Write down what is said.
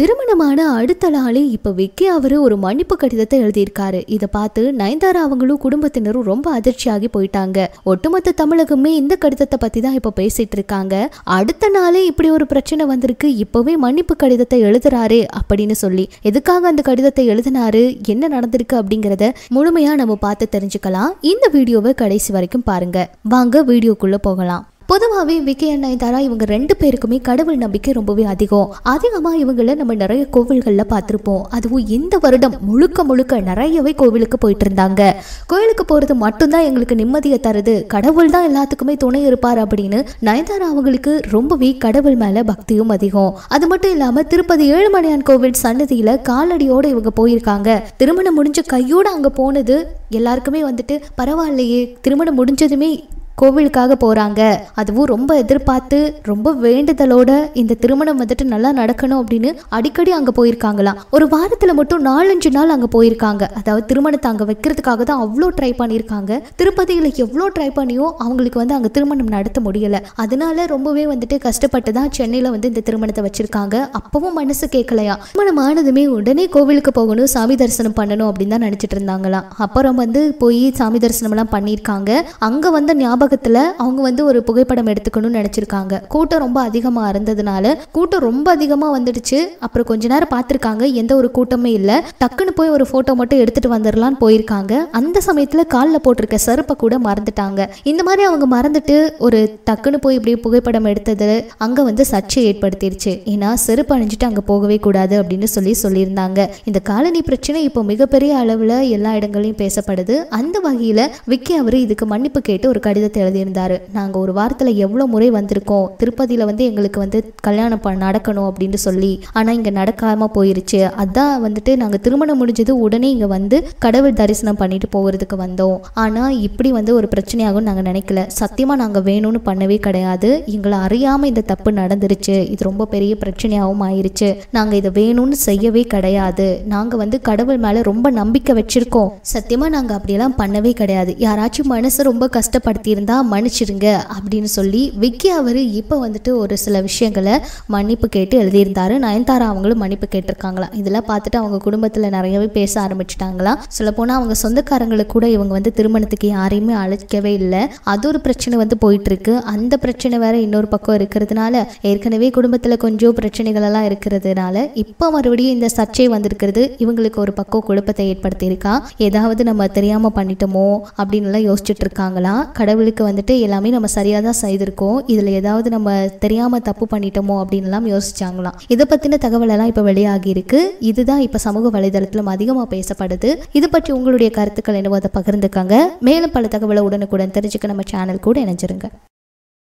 திருமணமான அடுத்த நாளே இப்போ விக்கி அவர் ஒரு மன்னிப்பு கடிதத்தை எழுதியிருக்காரு இதை பார்த்து நயன்தாரா அவங்களும் குடும்பத்தினரும் ரொம்ப அதிர்ச்சியாகி போயிட்டாங்க ஒட்டுமொத்த தமிழகமே இந்த கடிதத்தை பத்தி தான் இப்போ பேசிட்டு இருக்காங்க அடுத்த நாளே இப்படி ஒரு பிரச்சனை வந்திருக்கு இப்போவே மன்னிப்பு கடிதத்தை எழுதுறாரு அப்படின்னு சொல்லி எதுக்காக அந்த கடிதத்தை எழுதினாரு என்ன நடந்திருக்கு அப்படிங்கிறத முழுமையா நம்ம பார்த்து தெரிஞ்சுக்கலாம் இந்த வீடியோவை கடைசி வரைக்கும் பாருங்க வாங்க வீடியோக்குள்ள போகலாம் பொதுவாகவே விக்கி அண்ட் நயன்தாரா இவங்க ரெண்டு பேருக்குமே கடவுள் நம்பிக்கை ரொம்பவே அதிகம் அதிகமாக இவங்கள நம்ம நிறைய கோவில்களில் பார்த்துருப்போம் அதுவும் இந்த வருடம் முழுக்க முழுக்க நிறையவே கோவிலுக்கு போயிட்டு இருந்தாங்க கோவிலுக்கு போகிறது மட்டும்தான் எங்களுக்கு நிம்மதியை தருது கடவுள் தான் எல்லாத்துக்குமே துணை இருப்பார் அப்படின்னு நயன்தாரா அவங்களுக்கு ரொம்பவே கடவுள் மேலே பக்தியும் அதிகம் அது மட்டும் இல்லாமல் திருப்பதி ஏழுமலையான் கோவில் சன்னதியில் காலடியோடு இவங்க போயிருக்காங்க திருமணம் முடிஞ்ச கையோடு அங்கே போனது எல்லாருக்குமே வந்துட்டு பரவாயில்லையே திருமணம் முடிஞ்சதுமே கோவிலுக்காக போகிறாங்க அதுவும் ரொம்ப எதிர்பார்த்து ரொம்ப வேண்டுதலோட இந்த திருமணம் வந்துட்டு நல்லா நடக்கணும் அப்படின்னு அடிக்கடி அங்கே போயிருக்காங்களாம் ஒரு வாரத்தில் மட்டும் நாலஞ்சு நாள் அங்கே போயிருக்காங்க அதாவது திருமணத்தை அங்கே வைக்கிறதுக்காக தான் அவ்வளோ ட்ரை பண்ணியிருக்காங்க திருப்பதியில் எவ்வளோ ட்ரை பண்ணியும் அவங்களுக்கு வந்து அங்கே திருமணம் நடத்த முடியலை அதனால ரொம்பவே வந்துட்டு கஷ்டப்பட்டு தான் சென்னையில் வந்து இந்த திருமணத்தை வச்சுருக்காங்க அப்பவும் மனசு கேட்கலையா திருமணம் ஆனதுமே உடனே கோவிலுக்கு போகணும் சாமி தரிசனம் பண்ணணும் அப்படின்னு தான் நினச்சிட்டு இருந்தாங்களாம் அப்புறம் வந்து போய் சாமி தரிசனம்லாம் பண்ணியிருக்காங்க அங்கே வந்து ஞாபகம் ஞாபகத்தில் அவங்க வந்து ஒரு புகைப்படம் எடுத்துக்கணும்னு நினச்சிருக்காங்க கூட்டம் ரொம்ப அதிகமாக இருந்ததுனால கூட்டம் ரொம்ப அதிகமாக வந்துடுச்சு அப்புறம் கொஞ்ச நேரம் பார்த்துருக்காங்க எந்த ஒரு கூட்டமே இல்லை டக்குன்னு போய் ஒரு ஃபோட்டோ மட்டும் எடுத்துட்டு வந்துடலான்னு போயிருக்காங்க அந்த சமயத்தில் காலில் போட்டிருக்க செருப்பை கூட மறந்துட்டாங்க இந்த மாதிரி அவங்க மறந்துட்டு ஒரு டக்குன்னு போய் இப்படி புகைப்படம் எடுத்தது அங்கே வந்து சர்ச்சை ஏற்படுத்திடுச்சு ஏன்னா செருப்பு அணிஞ்சிட்டு அங்கே போகவே கூடாது அப்படின்னு சொல்லி சொல்லியிருந்தாங்க இந்த காலனி பிரச்சனை இப்போ மிகப்பெரிய அளவில் எல்லா இடங்களையும் பேசப்படுது அந்த வகையில் விக்கி அவர் இதுக்கு மன்னிப்பு கேட்டு ஒரு கடிதத்தை எடுத்து எழுதியிருந்தார் நாங்கள் ஒரு வாரத்தில் எவ்வளோ முறை வந்திருக்கோம் திருப்பதியில் வந்து எங்களுக்கு வந்து கல்யாணம் ப நடக்கணும் அப்படின்னு சொல்லி ஆனால் இங்கே நடக்காமல் போயிருச்சு அதான் வந்துட்டு நாங்கள் திருமணம் முடிஞ்சது உடனே இங்கே வந்து கடவுள் தரிசனம் பண்ணிட்டு போகிறதுக்கு வந்தோம் ஆனால் இப்படி வந்து ஒரு பிரச்சனையாகவும் நாங்கள் நினைக்கல சத்தியமாக நாங்கள் வேணும்னு பண்ணவே கிடையாது எங்களை அறியாமல் இந்த தப்பு நடந்துருச்சு இது ரொம்ப பெரிய பிரச்சனையாகவும் ஆயிருச்சு நாங்கள் இதை வேணும்னு செய்யவே கிடையாது நாங்கள் வந்து கடவுள் மேலே ரொம்ப நம்பிக்கை வச்சுருக்கோம் சத்தியமாக நாங்கள் அப்படியெல்லாம் பண்ணவே கிடையாது யாராச்சும் மனசை ரொம்ப கஷ்டப்படுத்தியிருந்தோம் இருந்தால் மன்னிச்சிருங்க அப்படின்னு சொல்லி விக்கி அவர் இப்போ வந்துட்டு ஒரு சில விஷயங்களை மன்னிப்பு கேட்டு எழுதியிருந்தார் நயன்தாரா அவங்களும் மன்னிப்பு கேட்டிருக்காங்களாம் இதெல்லாம் பார்த்துட்டு அவங்க குடும்பத்தில் நிறையவே பேச ஆரம்பிச்சிட்டாங்களாம் போனால் அவங்க சொந்தக்காரங்களுக்கு கூட இவங்க வந்து திருமணத்துக்கு யாரையுமே அழைக்கவே இல்லை அது ஒரு பிரச்சனை வந்து போயிட்டுருக்கு அந்த பிரச்சனை வேற இன்னொரு பக்கம் இருக்கிறதுனால ஏற்கனவே குடும்பத்தில் கொஞ்சம் பிரச்சனைகளெல்லாம் இருக்கிறதுனால இப்போ மறுபடியும் இந்த சர்ச்சை வந்திருக்கிறது இவங்களுக்கு ஒரு பக்கம் குழப்பத்தை ஏற்படுத்தியிருக்கா ஏதாவது நம்ம தெரியாமல் பண்ணிட்டோமோ அப்படின்லாம் யோசிச்சுட்டு இருக்காங்களா கடவுளுக்கு அளவுக்கு வந்துட்டு எல்லாமே நம்ம சரியாக தான் செய்திருக்கோம் இதில் ஏதாவது நம்ம தெரியாமல் தப்பு பண்ணிட்டோமோ அப்படின்லாம் யோசிச்சாங்களாம் இதை பற்றின தகவலெல்லாம் இப்போ வெளியாகி இருக்கு இதுதான் இப்போ சமூக வலைதளத்திலும் அதிகமாக பேசப்படுது இது பற்றி உங்களுடைய கருத்துக்கள் என்னவோ அதை பகிர்ந்துக்காங்க மேலும் பல தகவலை உடனுக்குடன் தெரிஞ்சுக்க நம்ம சேனல் கூட இணைஞ்சிருங்க